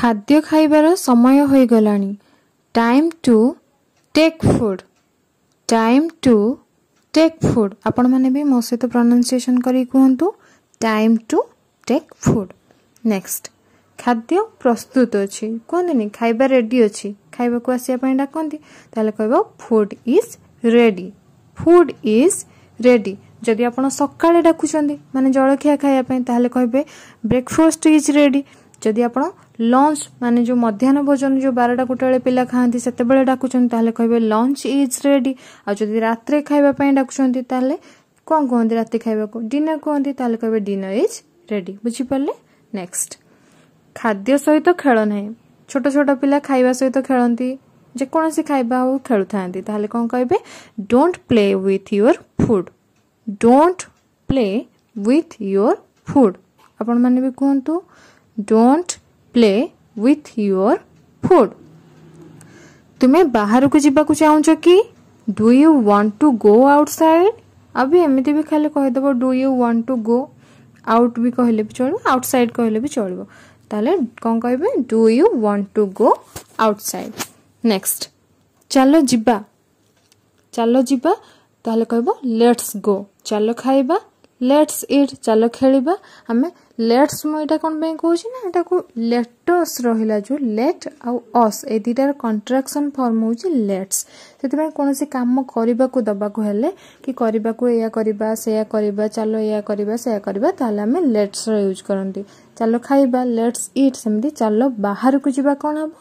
ଖାଦ୍ୟ ଖାଇବାର ସମୟ ହୋଇଗଲାଣି time to take food time to take food ଆପଣମାନେ ବି ମୋ ସହିତ ପ୍ରନାଉନସିଏସନ୍ କରିକି କୁହନ୍ତୁ time to take food next ଖାଦ୍ୟ ପ୍ରସ୍ତୁତ ଅଛି କୁହନ୍ତୁନି ଖାଇବା ରେଡ଼ି ଅଛି ଖାଇବାକୁ ଆସିବା ପାଇଁ ଡାକନ୍ତି ତାହେଲେ କହିବ food is ready food is ready ଯଦି ଆପଣ ସକାଳେ ଡାକୁଛନ୍ତି ମାନେ ଜଳଖିଆ ଖାଇବା ପାଇଁ ତାହେଲେ କହିବେ ବ୍ରେକଫାଷ୍ଟ ଇଜ୍ ରେଡ଼ି ଯଦି ଆପଣ ଲଞ୍ଚ ମାନେ ଯେଉଁ ମଧ୍ୟାହ୍ନ ଭୋଜନ ଯେଉଁ ବାରଟା ଗୋଟେ ବେଳେ ପିଲା ଖାଆନ୍ତି ସେତେବେଳେ ଡାକୁଛନ୍ତି ତାହେଲେ କହିବେ ଲଞ୍ଚ ଇଜ୍ ରେଡି ଆଉ ଯଦି ରାତିରେ ଖାଇବା ପାଇଁ ଡାକୁଛନ୍ତି ତାହେଲେ କ'ଣ କୁହନ୍ତି ରାତି ଖାଇବାକୁ ଡିନର କୁହନ୍ତି ତାହେଲେ କହିବେ ଡିନର ଇଜ୍ ରେଡି ବୁଝିପାରିଲେ ନେକ୍ସଟ ଖାଦ୍ୟ ସହିତ ଖେଳ ନାହିଁ ଛୋଟ ଛୋଟ ପିଲା ଖାଇବା ସହିତ ଖେଳନ୍ତି ଯେକୌଣସି ଖାଇବା ହଉ ଖେଳୁଥାନ୍ତି ତାହେଲେ କ'ଣ କହିବେ don't play with your food don't play with your food ଆପଣମାନେ ବି କୁହନ୍ତୁ don't play with your food तुम्हें बाहर को जी चाहो कि do you want to go outside अभी एमती भी खाली कहीदेव do you want to go out भी कहले भी चलो आउटसाइड कहले भी चलो ताले कौन कह do you want to go outside next चलो जीबा चलो जीबा ताले गो चलो खाइबा ଲେଟ୍ସ ଇଟ୍ ଚାଲ ଖେଳିବା ଆମେ ଲେଟ୍ସ ମୁଁ ଏଇଟା କ'ଣ ପାଇଁ କହୁଛି ନା ଏଟାକୁ ଲେଟସ୍ ରହିଲା ଯେଉଁ ଲେଟ୍ ଆଉ ଅସ୍ ଏ ଦୁଇଟାର କଣ୍ଟ୍ରାକ୍ସନ୍ ଫର୍ମ ହେଉଛି ଲେଟ୍ସ ସେଥିପାଇଁ କୌଣସି କାମ କରିବାକୁ ଦେବାକୁ ହେଲେ କି କରିବାକୁ ଏଇଆ କରିବା ସେଇଆ କରିବା ଚାଲ ଏଇଆ କରିବା ସେଇଆ କରିବା ତାହେଲେ ଆମେ ଲେଟ୍ସର ୟୁଜ୍ କରନ୍ତି ଚାଲ ଖାଇବା ଲେଟ୍ସ ଇଟ୍ ସେମିତି ଚାଲ ବାହାରକୁ ଯିବା କ'ଣ ହେବ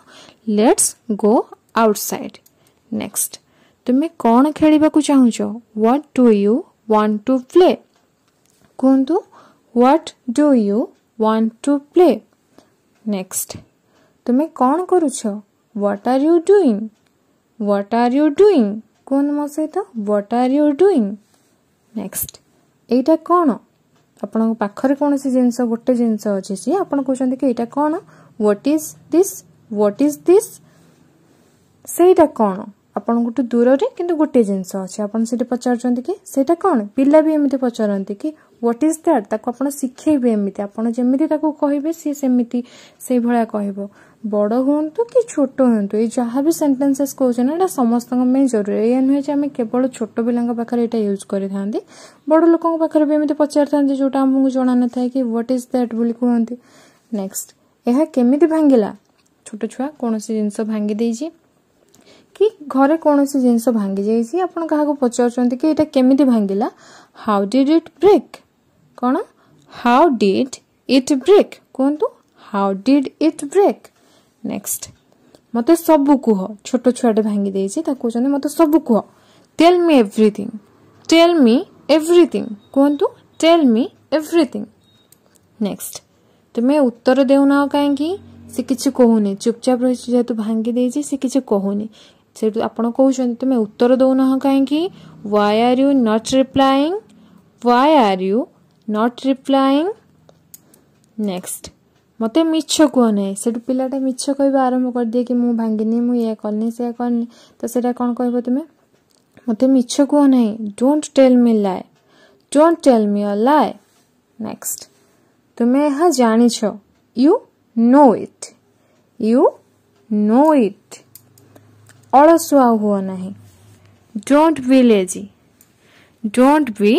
ଲେଟ୍ସ ଗୋ ଆଉଟସାଇଡ୍ ନେକ୍ସଟ ତୁମେ କ'ଣ ଖେଳିବାକୁ ଚାହୁଁଛ what do you want to play Kundu, what do you want to play? Next, તમે કોણ કરો છો what are you doing what are you doing કોણ મળશે તો what are you doing next ଏଇଟା କ'ଣ ଆପଣଙ୍କ ପାଖରେ କୌଣସି ଜିନିଷ ଗୋଟେ ଜିନିଷ ଅଛି ସିଏ ଆପଣ କହୁଛନ୍ତି କି ଏଇଟା କ'ଣ what is this what is this ସେଇଟା କ'ଣ ଆପଣଙ୍କଠୁ ଦୂରରେ କିନ୍ତୁ ଗୋଟିଏ ଜିନିଷ ଅଛି ଆପଣ ସେଠି ପଚାରୁଛନ୍ତି କି ସେଇଟା କ'ଣ ପିଲା ବି ଏମିତି ପଚାରନ୍ତି କି ହ୍ୱାଟ୍ ଇଜ୍ ଦ୍ୟାଟ୍ ତାକୁ ଆପଣ ଶିଖେଇବେ ଏମିତି ଆପଣ ଯେମିତି ତାକୁ କହିବେ ସିଏ ସେମିତି ସେଇଭଳିଆ କହିବ ବଡ଼ ହୁଅନ୍ତୁ କି ଛୋଟ ହୁଅନ୍ତୁ ଏଇ ଯାହା ବି ସେଣ୍ଟେନ୍ସେସ୍ କହୁଛନ୍ତି ନା ଏଇଟା ସମସ୍ତଙ୍କ ପାଇଁ ଜରୁରୀ ଏଇଆ ନୁହେଁ ଯେ ଆମେ କେବଳ ଛୋଟ ପିଲାଙ୍କ ପାଖରେ ଏଇଟା ୟୁଜ୍ କରିଥାନ୍ତି ବଡ଼ ଲୋକଙ୍କ ପାଖରେ ବି ଏମିତି ପଚାରିଥାନ୍ତି ଯେଉଁଟା ଆମକୁ ଜଣାନଥାଏ କି ହ୍ୱାଟ୍ ଇଜ୍ ଦ୍ୟାଟ୍ ବୋଲି କୁହନ୍ତି ନେକ୍ସଟ ଏହା କେମିତି ଭାଙ୍ଗିଲା ଛୋଟ ଛୁଆ କୌଣସି ଜିନିଷ ଭାଙ୍ଗି ଦେଇଛି कि घर कौन सी जिनस भांगी जाइए आप पचारमी भांगा हाउ डीड इट ब्रेक कौन हाउ डीड इट ब्रेक कहतु how did it break next मत सब कह छोट छुआटे भांगी दे कहते मत सब कह tell me everything tell me everything कहतु टेल मी एव्रीथिंग नेक्स्ट तुम्हें उत्तर देना कहीं सी किसी कहूनी चुपचाप रही जेहतु भांगी दे कि कहूनी ସେଇଠୁ ଆପଣ କହୁଛନ୍ତି ତୁମେ ଉତ୍ତର ଦେଉନାହ କାହିଁକି why are you not replying why are you not replying next ମୋତେ ମିଛ କୁହ ନାହିଁ ସେଠୁ ପିଲାଟା ମିଛ କହିବା ଆରମ୍ଭ କରିଦିଏ କି ମୁଁ ଭାଙ୍ଗିନି ମୁଁ ଏଇଆ କରିନି ସେଇଆ କରିନି ତ ସେଇଟା କ'ଣ କହିବ ତୁମେ ମୋତେ ମିଛ କୁହ ନାହିଁ don't tell me lie don't tell me a lie next ତୁମେ ଏହା ଜାଣିଛ you know it you know it अड़सुआ हुआ don't be lazy don't be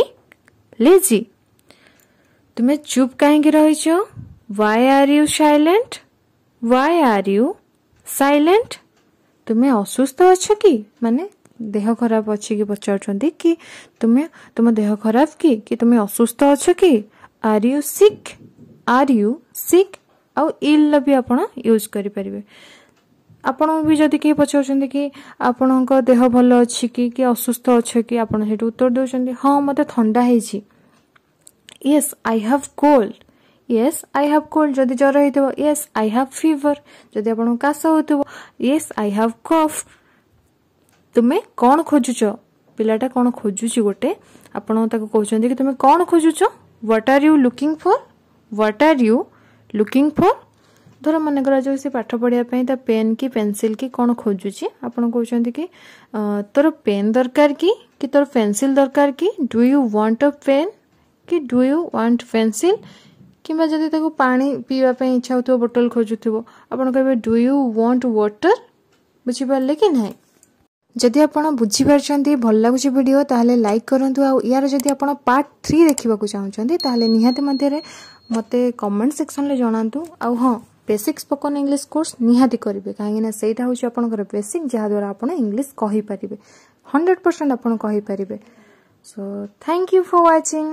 lazy तुम्हें चुप कहीं रही चो why are you silent why are you silent तुम्हें असुस्थ अच अच्छा कि माने देह खराब अच्छे कि पचार कि तुम्हें तुम देह खराब कि कि तुम्हें असुस्थ अच्छ कि are you sick are you sick or ill भी आप यूज करें ଆପଣଙ୍କୁ ବି ଯଦି କେହି ପଚାରୁଛନ୍ତି କି ଆପଣଙ୍କ ଦେହ ଭଲ ଅଛି କି କି ଅସୁସ୍ଥ ଅଛ କି ଆପଣ ସେଠି ଉତ୍ତର ଦେଉଛନ୍ତି ହଁ ମୋତେ ଥଣ୍ଡା ହେଇଛି yes I have cold yes I have cold ଯଦି ଜ୍ୱର ହେଇଥିବ ୟେସ୍ ଆଇ ହାଭ୍ ଫିଭର ଯଦି ଆପଣଙ୍କୁ କାଶ ହେଉଥିବ ୟେସ୍ ଆଇ ହାଭ୍ କଫ୍ ତୁମେ କ'ଣ ଖୋଜୁଛ ପିଲାଟା କ'ଣ ଖୋଜୁଛି ଗୋଟେ ଆପଣ ତାକୁ କହୁଛନ୍ତି କି ତୁମେ କ'ଣ ଖୋଜୁଛ what are you looking for what are you looking for ଧର ମନେକର ଯେଉଁ ସେ ପାଠ ପଢ଼ିବା ପାଇଁ ତା ପେନ୍ କି ପେନ୍ସିଲ୍ କି କ'ଣ ଖୋଜୁଛି ଆପଣ କହୁଛନ୍ତି କି ତୋର ପେନ୍ ଦରକାର କି କି ତୋର ପେନ୍ସିଲ୍ ଦରକାର କି do you want a pen କି ଡୁ ୟୁ ୱାଣ୍ଟ ପେନ୍ସିଲ୍ କିମ୍ବା ଯଦି ତାକୁ ପାଣି ପିଇବା ପାଇଁ ଇଚ୍ଛା ହେଉଥିବ ବୋଟଲ ଖୋଜୁଥିବ ଆପଣ କହିବେ ଡୁ ୟୁ ୱାଣ୍ଟ ୱାଟର ବୁଝିପାରିଲେ କି ନାହିଁ ଯଦି ଆପଣ ବୁଝିପାରୁଛନ୍ତି ଭଲ ଲାଗୁଛି ଭିଡ଼ିଓ ତାହେଲେ ଲାଇକ୍ କରନ୍ତୁ ଆଉ ଏହାର ଯଦି ଆପଣ ପାର୍ଟ ଥ୍ରୀ ଦେଖିବାକୁ ଚାହୁଁଛନ୍ତି ତାହେଲେ ନିହାତି ମଧ୍ୟରେ ମୋତେ କମେଣ୍ଟ ସେକ୍ସନରେ ଜଣାନ୍ତୁ ଆଉ ହଁ बेसिक स्पोकन इंग्लीश कोर्स निहाती करेंगे कहीं सहीटा हूँ आपंकर बेसिक जहाँद्वारा आप इंग्लीश कहींपर हंड्रेड परसेंट आपड़ कहींपर so thank you for watching